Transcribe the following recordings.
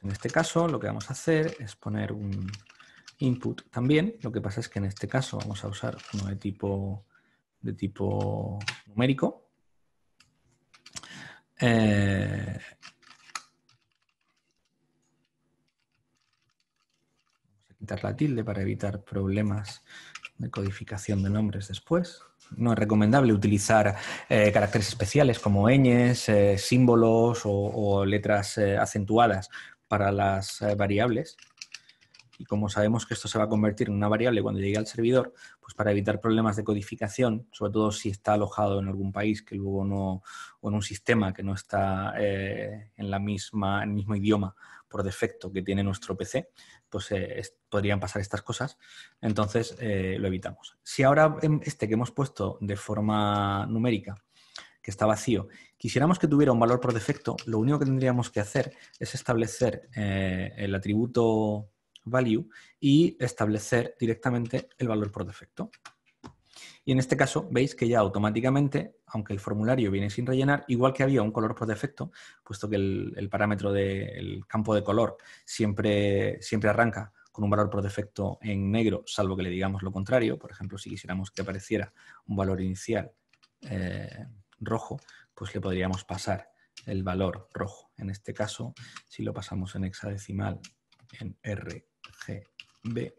Pues en este caso lo que vamos a hacer es poner un input también. Lo que pasa es que en este caso vamos a usar uno de tipo, de tipo numérico. Eh, vamos a quitar la tilde para evitar problemas de codificación de nombres después. No es recomendable utilizar eh, caracteres especiales como ñes, eh, símbolos o letras acentuadas para las eh, variables. Y como sabemos que esto se va a convertir en una variable cuando llegue al servidor, pues para evitar problemas de codificación, sobre todo si está alojado en algún país que luego no, o en un sistema que no está eh, en, la misma, en el mismo idioma por defecto que tiene nuestro PC, pues eh, podrían pasar estas cosas. Entonces lo evitamos. Si ahora este que hemos puesto de forma numérica está vacío, quisiéramos que tuviera un valor por defecto, lo único que tendríamos que hacer es establecer eh, el atributo value y establecer directamente el valor por defecto. Y en este caso veis que ya automáticamente, aunque el formulario viene sin rellenar, igual que había un color por defecto, puesto que el, parámetro del campo de color siempre, siempre arranca con un valor por defecto en negro, salvo que le digamos lo contrario. Por ejemplo, si quisiéramos que apareciera un valor inicial eh, rojo, pues le podríamos pasar el valor rojo. En este caso, si lo pasamos en hexadecimal en RGB,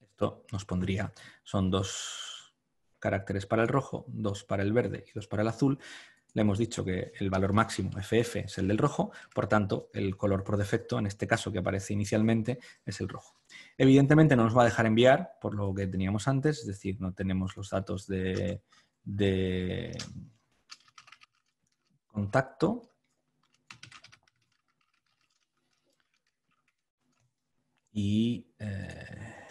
esto nos pondría, son dos caracteres para el rojo, dos para el verde y dos para el azul. Le hemos dicho que el valor máximo FF es el del rojo, por tanto, el color por defecto, en este caso que aparece inicialmente, es el rojo. Evidentemente no nos va a dejar enviar por lo que teníamos antes, es decir, no tenemos los datos de, de contacto. Y eh,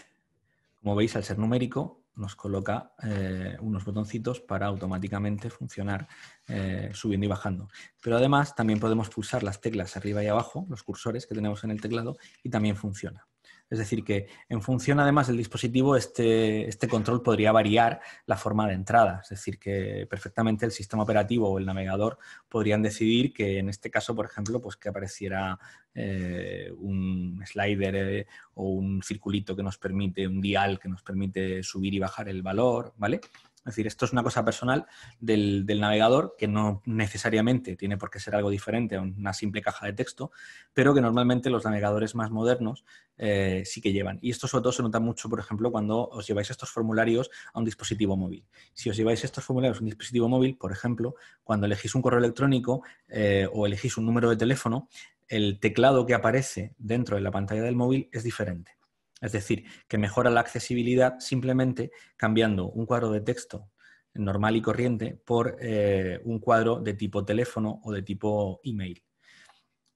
como veis, al ser numérico, nos coloca eh, unos botoncitos para automáticamente funcionar eh, subiendo y bajando. Pero además también podemos pulsar las teclas arriba y abajo, los cursores que tenemos en el teclado, y también funciona. Es decir, que en función además del dispositivo, este, este, control podría variar la forma de entrada. Es decir, que perfectamente el sistema operativo o el navegador podrían decidir que en este caso, por ejemplo, pues que apareciera eh, un slider eh, o un circulito que nos permite, un dial que nos permite subir y bajar el valor, ¿vale? Es decir, esto es una cosa personal del, navegador que no necesariamente tiene por qué ser algo diferente a una simple caja de texto, pero que normalmente los navegadores más modernos eh, sí que llevan. Y esto sobre se nota mucho, por ejemplo, cuando os lleváis estos formularios a un dispositivo móvil. Si os lleváis estos formularios a un dispositivo móvil, por ejemplo, cuando elegís un correo electrónico eh, o elegís un número de teléfono, el teclado que aparece dentro de la pantalla del móvil es diferente. Es decir, que mejora la accesibilidad simplemente cambiando un cuadro de texto normal y corriente por eh, un cuadro de tipo teléfono o de tipo email.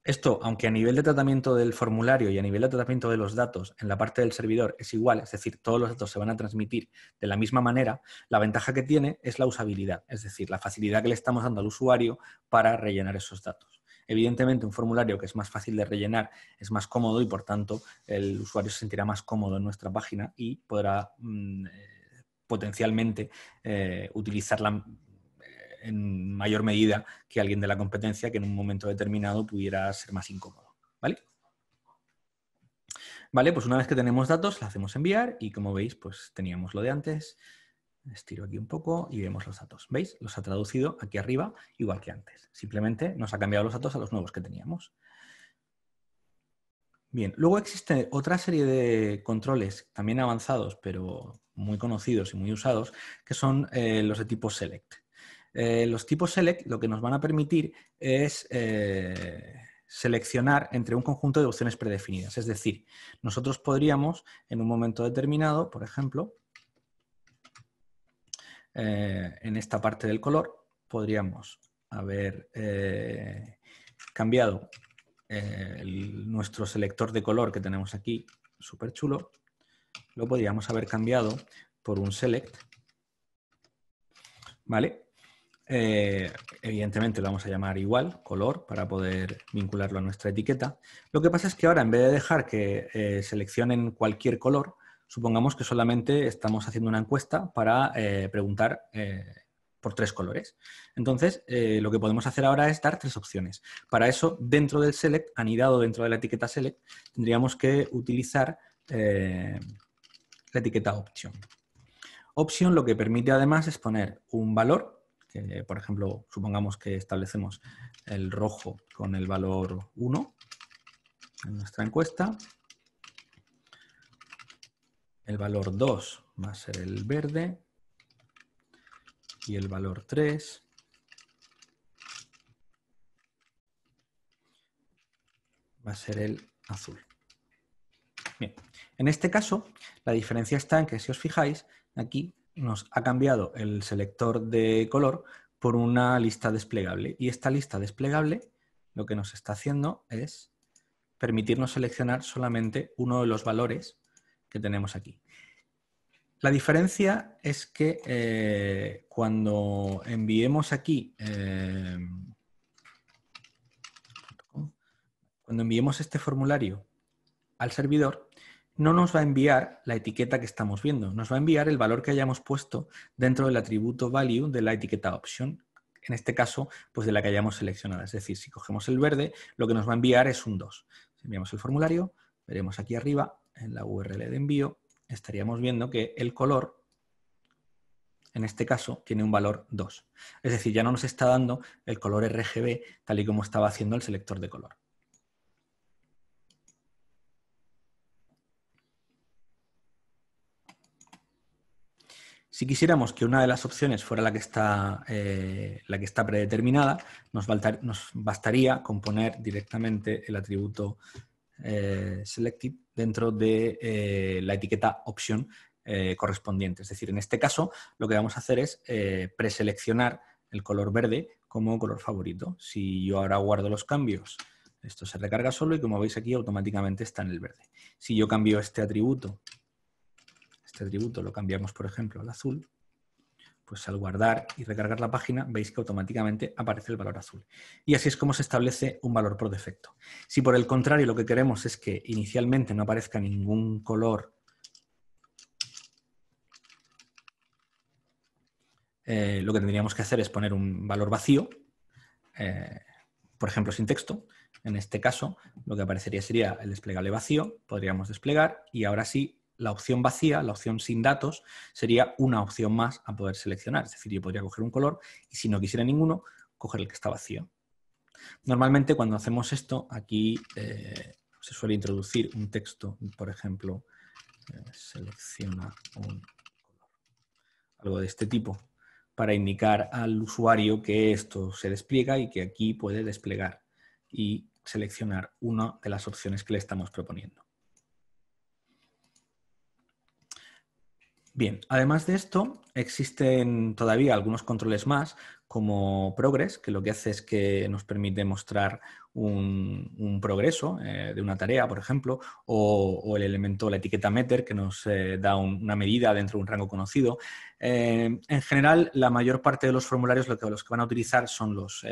Esto, aunque a nivel de tratamiento del formulario y a nivel de tratamiento de los datos en la parte del servidor es igual, es decir, todos los datos se van a transmitir de la misma manera, la ventaja que tiene es la usabilidad, es decir, la facilidad que le estamos dando al usuario para rellenar esos datos. Evidentemente, un formulario que es más fácil de rellenar, es más cómodo y por tanto el usuario se sentirá más cómodo en nuestra página y podrá mm, eh, potencialmente eh, utilizarla eh, en mayor medida que alguien de la competencia que en un momento determinado pudiera ser más incómodo. ¿Vale? Vale, pues una vez que tenemos datos, la hacemos enviar y como veis, pues teníamos lo de antes. Estiro aquí un poco y vemos los datos. ¿Veis? Los ha traducido aquí arriba igual que antes. Simplemente nos ha cambiado los datos a los nuevos que teníamos. Bien, luego existe otra serie de controles también avanzados, pero muy conocidos y muy usados, que son eh, los de tipo select. Eh, los tipos select lo que nos van a permitir es eh, seleccionar entre un conjunto de opciones predefinidas. Es decir, nosotros podríamos en un momento determinado, por ejemplo, eh, en esta parte del color podríamos haber eh, cambiado eh, nuestro selector de color que tenemos aquí, súper chulo, lo podríamos haber cambiado por un select, ¿vale? evidentemente lo vamos a llamar igual, color, para poder vincularlo a nuestra etiqueta. Lo que pasa es que ahora, en vez de dejar que seleccionen cualquier color, supongamos que solamente estamos haciendo una encuesta para eh, preguntar eh, por tres colores. Entonces, eh, lo que podemos hacer ahora es dar tres opciones. Para eso, dentro del select, anidado dentro de la etiqueta select, tendríamos que utilizar la etiqueta option. Option lo que permite además es poner un valor, que por ejemplo, supongamos que establecemos el rojo con el valor 1 en nuestra encuesta, el valor 2 va a ser el verde y el valor 3 va a ser el azul. Bien, en este caso la diferencia está en que si os fijáis, aquí nos ha cambiado el selector de color por una lista desplegable y esta lista desplegable lo que nos está haciendo es permitirnos seleccionar solamente uno de los valores que tenemos aquí. La diferencia es que eh, cuando enviemos aquí, eh, cuando enviemos este formulario al servidor, no nos va a enviar la etiqueta que estamos viendo, nos va a enviar el valor que hayamos puesto dentro del atributo value de la etiqueta option, en este caso, pues de la que hayamos seleccionado. Es decir, si cogemos el verde, lo que nos va a enviar es un 2. enviamos el formulario, veremos aquí arriba, en la URL de envío, estaríamos viendo que el color, en este caso, tiene un valor 2. Es decir, ya no nos está dando el color RGB tal y como estaba haciendo el selector de color. Si quisiéramos que una de las opciones fuera la que está, eh, la que está predeterminada, nos, bastaría con poner directamente el atributo eh, selective dentro de eh, la etiqueta option eh, correspondiente. Es decir, en este caso lo que vamos a hacer es preseleccionar el color verde como color favorito. Si yo ahora guardo los cambios, esto se recarga solo y como veis aquí automáticamente está en el verde. Si yo cambio este atributo, este atributo lo cambiamos por ejemplo al azul, pues al guardar y recargar la página, veis que automáticamente aparece el valor azul. Y así es como se establece un valor por defecto. Si por el contrario lo que queremos es que inicialmente no aparezca ningún color eh, lo que tendríamos que hacer es poner un valor vacío, eh, por ejemplo, sin texto. En este caso, lo que aparecería sería el desplegable vacío, podríamos desplegar y ahora sí la opción vacía, la opción sin datos, sería una opción más a poder seleccionar. Es decir, yo podría coger un color y si no quisiera ninguno, coger el que está vacío. Normalmente cuando hacemos esto, aquí eh, se suele introducir un texto, por ejemplo, eh, selecciona un color, algo de este tipo, para indicar al usuario que esto se despliega y que aquí puede desplegar y seleccionar una de las opciones que le estamos proponiendo. Bien, además de esto, existen todavía algunos controles más, como Progress, que lo que hace es que nos permite mostrar un, progreso eh, de una tarea, por ejemplo, o, el elemento, la etiqueta meter, que nos eh, da una medida dentro de un rango conocido. Eh, en general, la mayor parte de los formularios que, los que van a utilizar son los,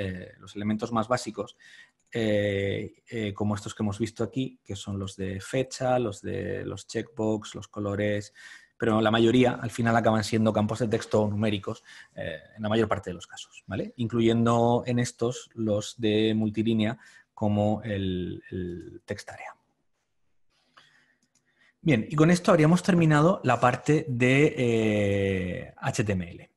elementos más básicos, como estos que hemos visto aquí, que son los de fecha, los de los checkbox, los colores, pero la mayoría al final acaban siendo campos de texto numéricos eh, en la mayor parte de los casos, Incluyendo en estos los de multilínea como el, el textarea. Bien, y con esto habríamos terminado la parte de HTML. Eh,